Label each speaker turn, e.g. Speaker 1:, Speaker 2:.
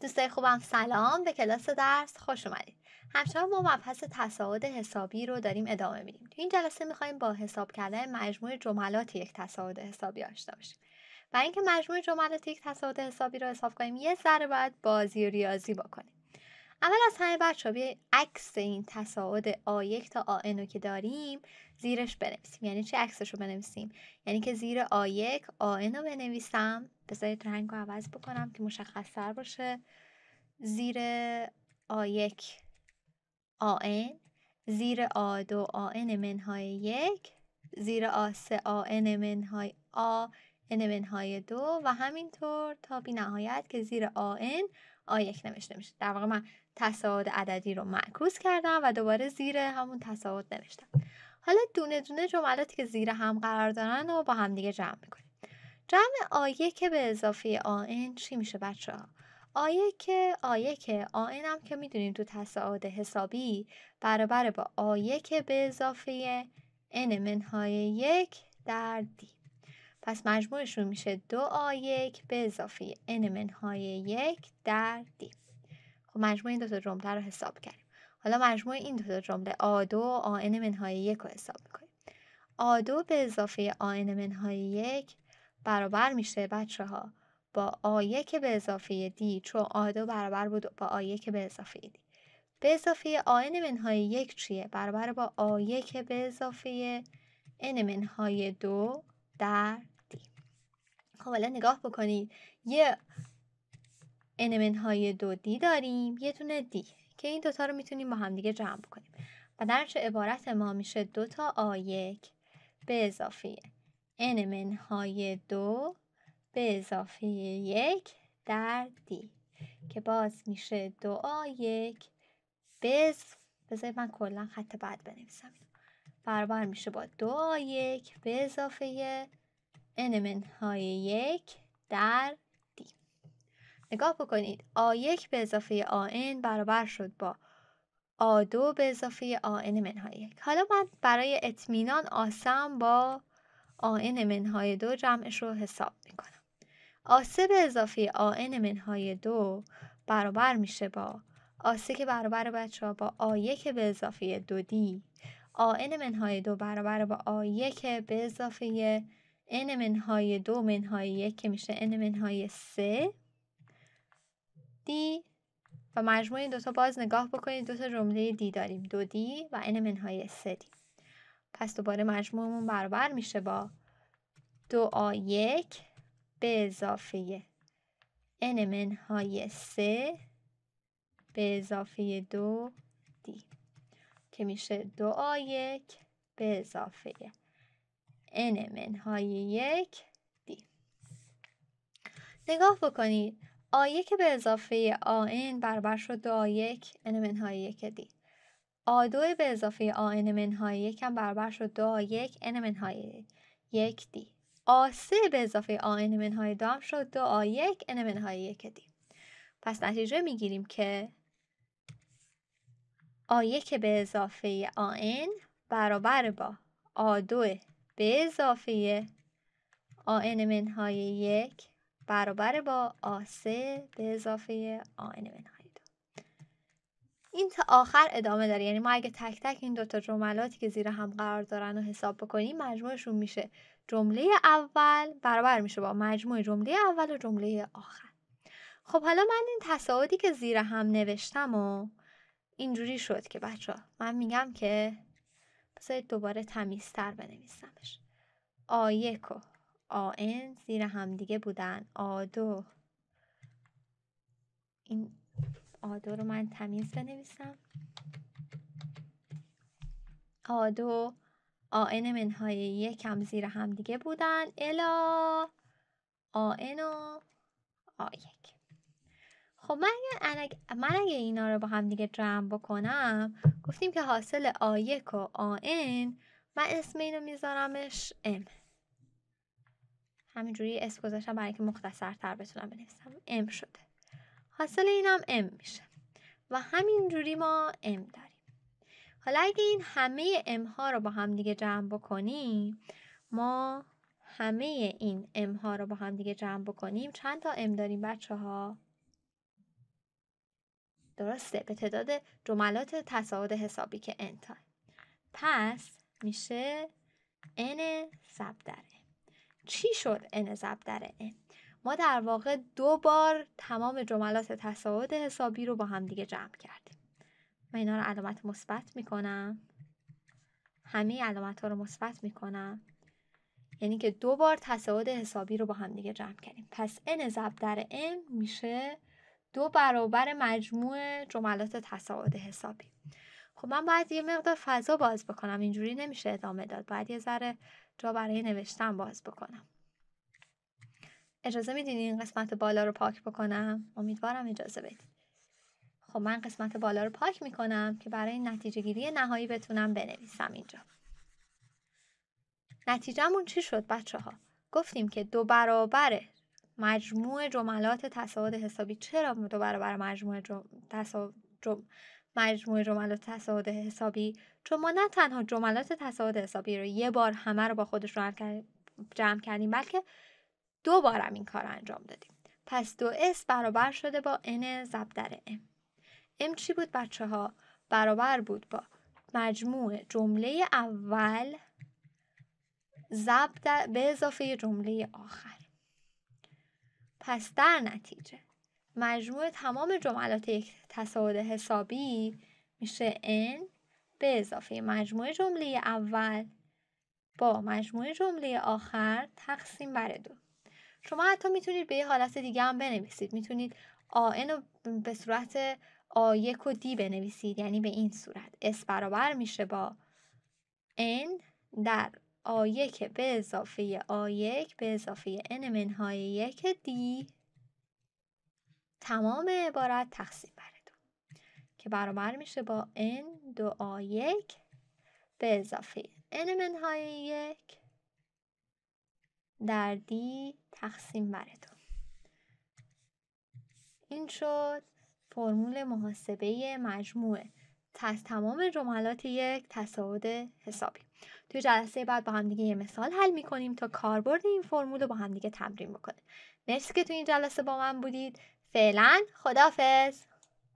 Speaker 1: دوستای خوبم سلام به کلاس درس خوش اومدید همچنان ما مبحث تصاعد حسابی رو داریم ادامه میدیم تو این جلسه میخوایم با حساب کردن مجموع جملات یک تصاعد حسابی آشنا باشیم برای اینکه مجموع جملات یک تصاعد حسابی رو حساب کنیم یه ذره باید بازی و ریاضی بکنیم اول از همه بچه ها عکس این تصاعد آ یک تا آ رو که داریم زیرش بنویسیم یعنی چه عکسش رو بنویسیم یعنی که زیر آ یک آ رو بنویسم بذارید رنگ رو عوض بکنم که تر باشه زیر آ 1 AN زیر آ دو AN منهای یک زیر آ سه AN منهای آ، NMN های دو و همینطور تا بی نهایت که زیر آن آیک نوشته میشه در واقع من تصاعد عددی رو معکوس کردم و دوباره زیر همون تصاعد نوشتم حالا دونه دونه جملاتی که زیر هم قرار دارن رو با هم دیگه جمع میکنیم جمع آیه که به اضافه آن چی میشه بچه ها؟ آیه که آیه که آن هم که میدونیم تو تصاعد حسابی برابر با آیه که به اضافه ان منهای یک در دی پس مجموعشون میشه دو آ یک به اضافه n منهای یک در دی خب مجموع این دوتا تا جمله رو حساب کردیم حالا مجموع این دوتا جمله آ 2 منهای یک رو حساب میکنیم آدو به اضافه آن منهای یک برابر میشه بچه ها با آیک به اضافه دی چون آ دو برابر بود با آیک که به اضافه دی به اضافه آن منهای یک چیه؟ برابر با آیک به اضافه n منهای دو در خب حالا نگاه بکنید یه انمن های دو دی داریم یه دونه دی که این دوتا رو میتونیم با همدیگه جمع بکنیم و در چه عبارت ما میشه تا آ یک به اضافه انمن های دو به اضافه یک در دی که باز میشه دو آ یک بز بذارید من کلا خط بعد بنویسم برابر میشه با دو آ یک به اضافه المنت های یک در D نگاه بکنید A1 به اضافه AN برابر شد با A2 به اضافه AN منهای یک حالا من برای اطمینان آسم با AN منهای دو جمعش رو حساب میکنم آسه به اضافه AN منهای دو برابر میشه با آسه که برابر بچه ها با A1 به اضافه دو دی AN منهای دو برابر با A1 به اضافه n منهای دو منهای یک که میشه n منهای سه دی. و مجموع این دوتا باز نگاه بکنید دوتا جمله دی داریم دو دی و n منهای سه دی پس دوباره مجموعمون برابر میشه با دو آ یک به اضافه n منهای سه به اضافه دو دی که میشه دو آ یک به اضافه n منهای یک دی نگاه بکنید a که به اضافه آن برابر شد دو یک n منهای یک دی آدو به اضافه آن منهای یک هم برابر شد دو یک n منهای یک دی آسه به اضافه آن منهای دو هم شد دو آ یک n منهای یک دی پس نتیجه میگیریم که آیه که به اضافه آن برابر با آ2 به اضافه من منهای یک برابر با آسه به اضافه آن منهای دو این تا آخر ادامه داره یعنی ما اگه تک تک این دوتا جملاتی که زیر هم قرار دارن رو حساب بکنیم مجموعشون میشه جمله اول برابر میشه با مجموع جمله اول و جمله آخر خب حالا من این تصاعدی که زیر هم نوشتم و اینجوری شد که بچه ها من میگم که بذارید دوباره تمیزتر بنویسمش یک و آن زیر هم دیگه بودن آدو این آدو رو من تمیز بنویسم آدو آن منهای هم زیر هم دیگه بودن الا این و آیک خب من اگه, من اگه اینا رو با هم دیگه جمع بکنم گفتیم که حاصل آیک و آن من اسم اینو میذارمش ام همینجوری اسم گذاشتم برای که مختصرتر بتونم بنویسم ام شده حاصل اینم ام میشه و همینجوری ما ام داریم حالا اگه این همه ام ها رو با هم دیگه جمع بکنیم ما همه این ام ها رو با هم دیگه جمع بکنیم چند تا ام داریم بچه ها درسته به تعداد جملات تصاعد حسابی که n پس میشه n ضرب در چی شد n ضرب در n ما در واقع دو بار تمام جملات تصاعد حسابی رو با هم دیگه جمع کردیم من اینا رو علامت مثبت میکنم همه علامت ها رو مثبت میکنم یعنی که دو بار تصاعد حسابی رو با هم دیگه جمع کردیم پس n ضرب در n میشه دو برابر مجموع جملات تصاعد حسابی خب من باید یه مقدار فضا باز بکنم اینجوری نمیشه ادامه داد باید یه ذره جا برای نوشتن باز بکنم اجازه میدین این قسمت بالا رو پاک بکنم امیدوارم اجازه بدین خب من قسمت بالا رو پاک میکنم که برای نتیجه گیری نهایی بتونم بنویسم اینجا نتیجهمون چی شد بچه ها؟ گفتیم که دو برابر مجموع جملات تصاعد حسابی چرا دو برابر مجموع جم... مجموع جملات تصاعد حسابی چون ما نه تنها جملات تصاعد حسابی رو یه بار همه رو با خودش رو جمع کردیم بلکه دو بارم این کار رو انجام دادیم پس دو اس برابر شده با ان ضرب در ام چی بود بچه ها برابر بود با مجموع جمله اول ضرب به اضافه جمله آخر پس در نتیجه مجموع تمام جملات یک تصاعد حسابی میشه n به اضافه مجموع جمله اول با مجموع جمله آخر تقسیم بر دو شما حتی میتونید به یه حالت دیگه هم بنویسید میتونید آن رو به صورت آ یک و دی بنویسید یعنی به این صورت اس برابر میشه با n در آ 1 به اضافه A1 به اضافه n منهای یک دی تمام عبارت تقسیم بر دو که برابر میشه با n دو آ 1 به اضافه n منهای یک در دی تقسیم بر دو این شد فرمول محاسبه مجموعه از تمام جملات یک تصاعد حسابی توی جلسه بعد با هم دیگه یه مثال حل میکنیم تا کاربرد این فرمول رو با هم دیگه تمرین بکنیم مرسی که تو این جلسه با من بودید فعلا خدافز